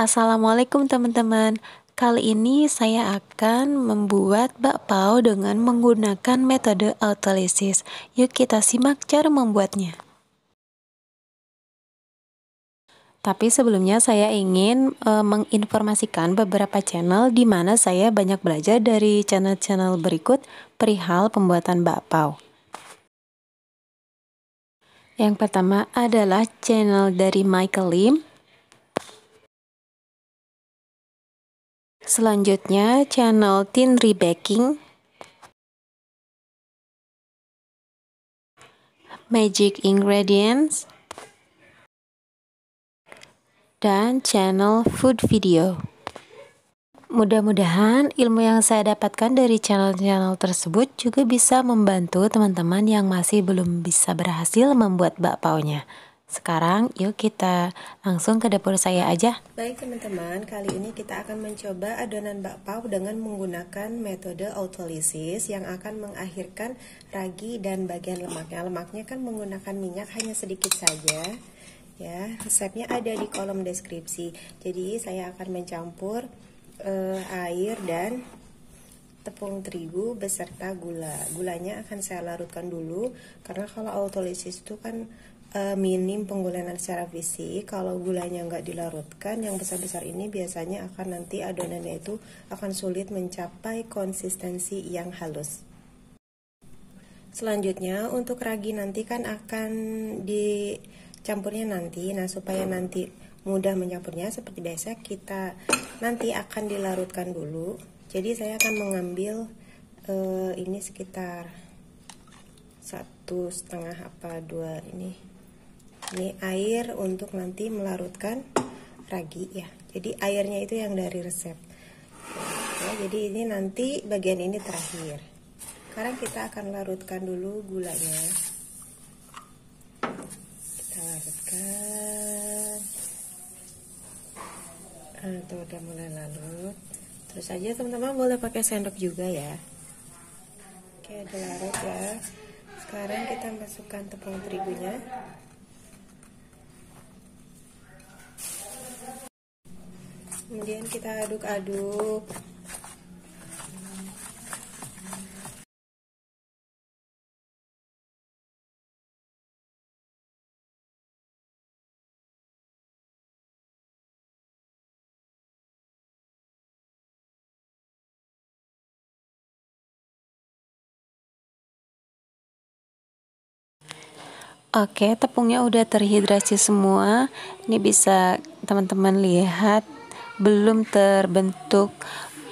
Assalamualaikum teman-teman Kali ini saya akan membuat bakpao dengan menggunakan metode autolisis Yuk kita simak cara membuatnya Tapi sebelumnya saya ingin e, menginformasikan beberapa channel di mana saya banyak belajar dari channel-channel berikut perihal pembuatan bakpao. Yang pertama adalah channel dari Michael Lim, Selanjutnya channel Tin Rebaking Magic Ingredients dan channel Food Video. Mudah-mudahan ilmu yang saya dapatkan dari channel-channel tersebut juga bisa membantu teman-teman yang masih belum bisa berhasil membuat nya. Sekarang yuk kita langsung ke dapur saya aja. Baik teman-teman, kali ini kita akan mencoba adonan bakpao dengan menggunakan metode autolisis yang akan mengakhirkan ragi dan bagian lemaknya. Lemaknya kan menggunakan minyak hanya sedikit saja. Ya, resepnya ada di kolom deskripsi. Jadi saya akan mencampur uh, air dan tepung terigu beserta gula. Gulanya akan saya larutkan dulu karena kalau autolisis itu kan uh, minim penggunaan secara fisik kalau gulanya nggak dilarutkan yang besar-besar ini biasanya akan nanti adonannya itu akan sulit mencapai konsistensi yang halus selanjutnya untuk ragi nanti kan akan dicampurnya nanti nah supaya nanti mudah mencampurnya seperti biasa kita nanti akan dilarutkan dulu jadi saya akan mengambil uh, ini sekitar satu setengah apa dua ini ini air untuk nanti melarutkan ragi ya jadi airnya itu yang dari resep ya, jadi ini nanti bagian ini terakhir sekarang kita akan larutkan dulu gulanya kita larutkan nah, eh, itu udah mulai larut terus aja teman-teman boleh pakai sendok juga ya oke udah larut ya sekarang kita masukkan tepung terigunya kemudian kita aduk-aduk Oke, tepungnya udah terhidrasi semua. Ini bisa teman-teman lihat belum terbentuk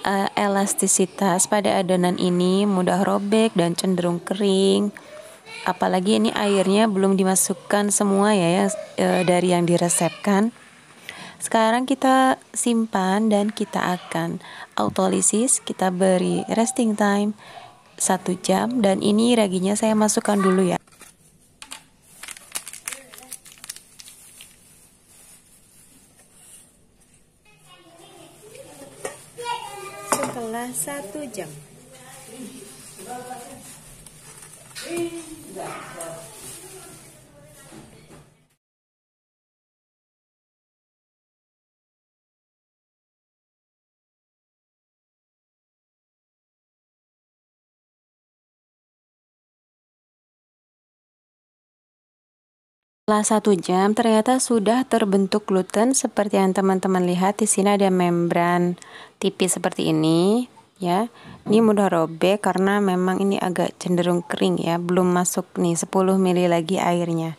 uh, elastisitas pada adonan ini mudah robek dan cenderung kering. Apalagi ini airnya belum dimasukkan semua ya, ya e, dari yang diresepkan. Sekarang kita simpan dan kita akan autolisis, kita beri resting time satu jam dan ini raginya saya masukkan dulu ya. satu jam Setelah satu jam, ternyata sudah terbentuk gluten seperti yang teman-teman lihat di sini ada membran tipis seperti ini ya ini mudah robek karena memang ini agak cenderung kering ya belum masuk nih 10 mili lagi airnya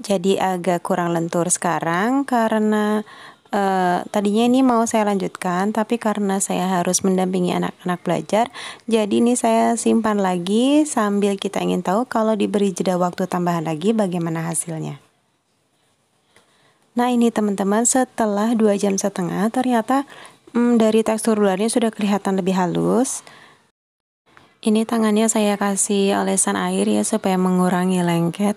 jadi agak kurang lentur sekarang karena Uh, tadinya ini mau saya lanjutkan tapi karena saya harus mendampingi anak-anak belajar jadi ini saya simpan lagi sambil kita ingin tahu kalau diberi jeda waktu tambahan lagi bagaimana hasilnya Nah ini teman-teman setelah dua jam setengah ternyata Hmm, dari tekstur luarnya sudah kelihatan lebih halus. Ini tangannya saya kasih olesan air ya supaya mengurangi lengket.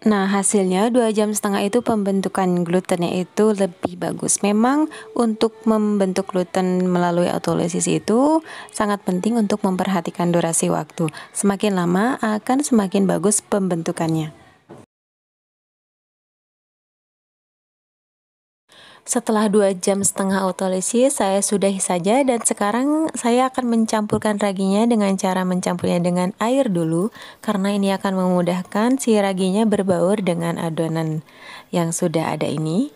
Nah hasilnya dua jam setengah itu pembentukan glutennya itu lebih bagus Memang untuk membentuk gluten melalui autolisis itu sangat penting untuk memperhatikan durasi waktu Semakin lama akan semakin bagus pembentukannya Setelah 2 jam setengah autolisis, saya sudahi saja dan sekarang saya akan mencampurkan raginya dengan cara mencampurnya dengan air dulu karena ini akan memudahkan si raginya berbaur dengan adonan yang sudah ada ini.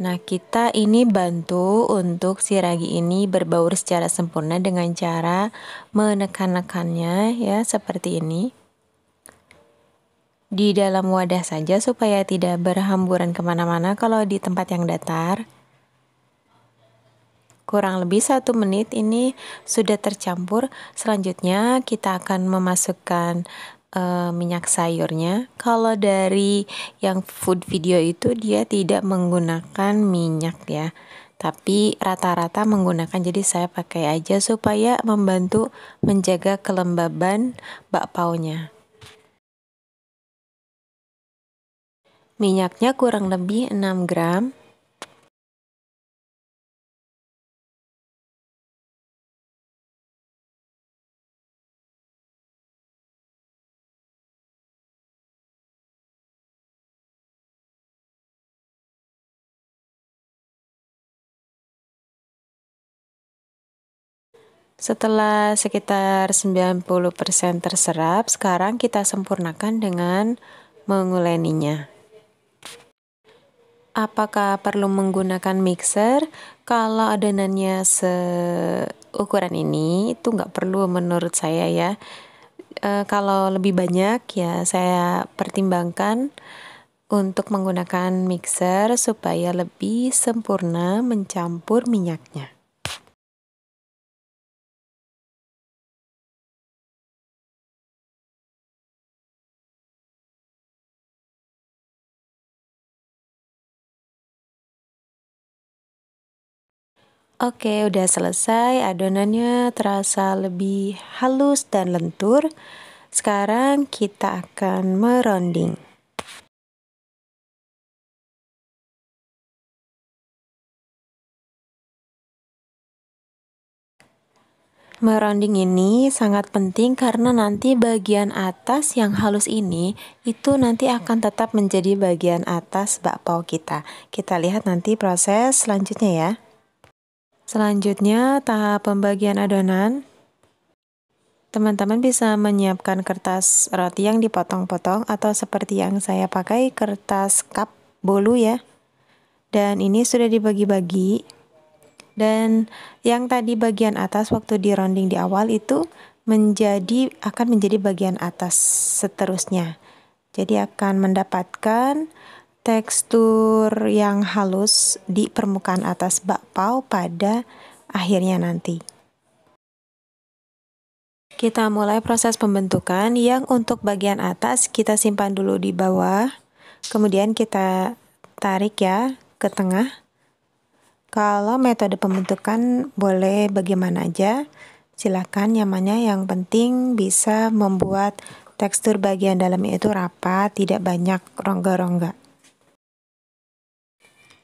Nah, kita ini bantu untuk si ragi ini berbaur secara sempurna dengan cara menekan-nekannya ya seperti ini di dalam wadah saja supaya tidak berhamburan kemana-mana kalau di tempat yang datar. Kurang lebih satu menit ini sudah tercampur. Selanjutnya kita akan memasukkan uh, minyak sayurnya. Kalau dari yang food video itu dia tidak menggunakan minyak ya, tapi rata-rata menggunakan. Jadi saya pakai aja supaya membantu menjaga kelembaban bakpaunya. minyaknya kurang lebih 6 gram Setelah sekitar 90% terserap, sekarang kita sempurnakan dengan menguleninya apakah perlu menggunakan mixer? Kalau adonannya seukuran ini, itu nggak perlu menurut saya ya. E, kalau lebih banyak ya saya pertimbangkan untuk menggunakan mixer supaya lebih sempurna mencampur minyaknya. Oke, udah selesai. Adonannya terasa lebih halus dan lentur. Sekarang kita akan merounding. Merounding ini sangat penting karena nanti bagian atas yang halus ini itu nanti akan tetap menjadi bagian atas bakpao kita. Kita lihat nanti proses selanjutnya ya. Selanjutnya, tahap pembagian adonan. Teman-teman bisa menyiapkan kertas roti yang dipotong-potong atau seperti yang saya pakai kertas cup bolu ya. Dan ini sudah dibagi-bagi. Dan yang tadi bagian atas waktu di rounding di awal itu menjadi akan menjadi bagian atas seterusnya. Jadi akan mendapatkan tekstur yang halus di permukaan atas bakpao pada akhirnya nanti. Kita mulai proses pembentukan yang untuk bagian atas kita simpan dulu di bawah, kemudian kita tarik ya ke tengah. Kalau metode pembentukan boleh bagaimana aja, Silakan. nyamannya yang penting bisa membuat tekstur bagian dalam itu rapat, tidak banyak rongga-rongga.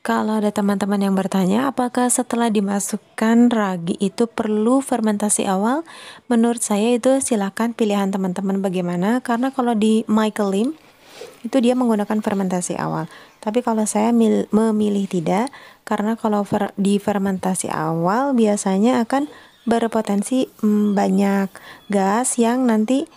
Kalau ada teman-teman yang bertanya, apakah setelah dimasukkan ragi itu perlu fermentasi awal? Menurut saya itu silakan pilihan teman-teman bagaimana. Karena kalau di Michael Lim itu dia menggunakan fermentasi awal. Tapi kalau saya memilih tidak, karena kalau di fermentasi awal biasanya akan berpotensi mm, banyak gas yang nanti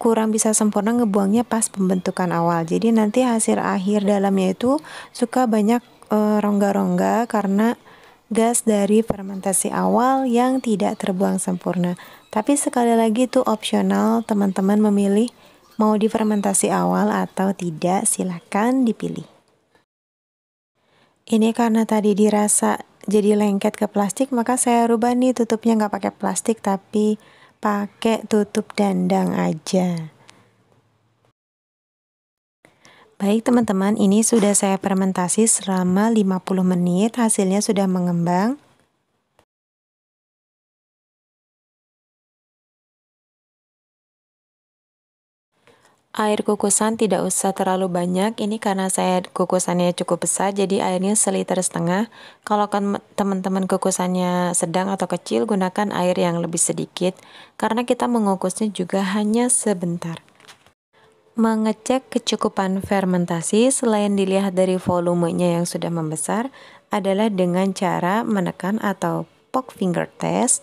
kurang bisa sempurna ngebuangnya pas pembentukan awal. Jadi nanti hasil akhir dalamnya itu suka banyak Eh, rongga-rongga karena gas dari fermentasi awal yang tidak terbuang sempurna. Tapi sekali lagi itu opsional, teman-teman memilih mau difermentasi awal atau tidak silahkan dipilih. Ini karena tadi dirasa jadi lengket ke plastik, maka saya rubah nih tutupnya nggak pakai plastik tapi pakai tutup dandang aja. Baik teman-teman, ini sudah saya fermentasi selama 50 menit, hasilnya sudah mengembang. Air kukusan tidak usah terlalu banyak, ini karena saya kukusannya cukup besar, jadi airnya seliter setengah. Kalau kan teman-teman kukusannya sedang atau kecil, gunakan air yang lebih sedikit, karena kita mengukusnya juga hanya sebentar. Mengecek kecukupan fermentasi selain dilihat dari volumenya yang sudah membesar adalah dengan cara menekan atau poke finger test.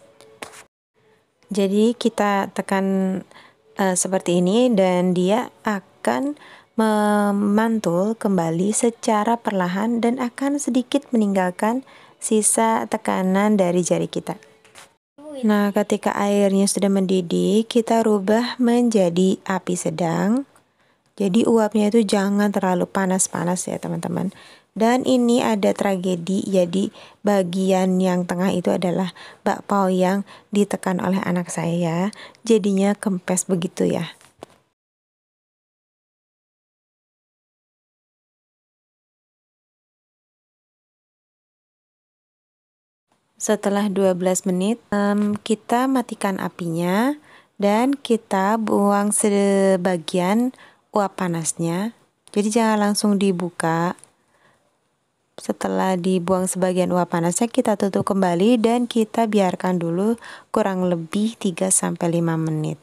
Jadi kita tekan uh, seperti ini dan dia akan memantul kembali secara perlahan dan akan sedikit meninggalkan sisa tekanan dari jari kita. Nah, ketika airnya sudah mendidih, kita rubah menjadi api sedang jadi uapnya itu jangan terlalu panas-panas ya teman-teman. Dan ini ada tragedi, jadi bagian yang tengah itu adalah bakpao yang ditekan oleh anak saya. Jadinya kempes begitu ya. Setelah 12 menit, um, kita matikan apinya dan kita buang sebagian uap panasnya. Jadi jangan langsung dibuka. Setelah dibuang sebagian uap panasnya, kita tutup kembali dan kita biarkan dulu kurang lebih 3 sampai 5 menit.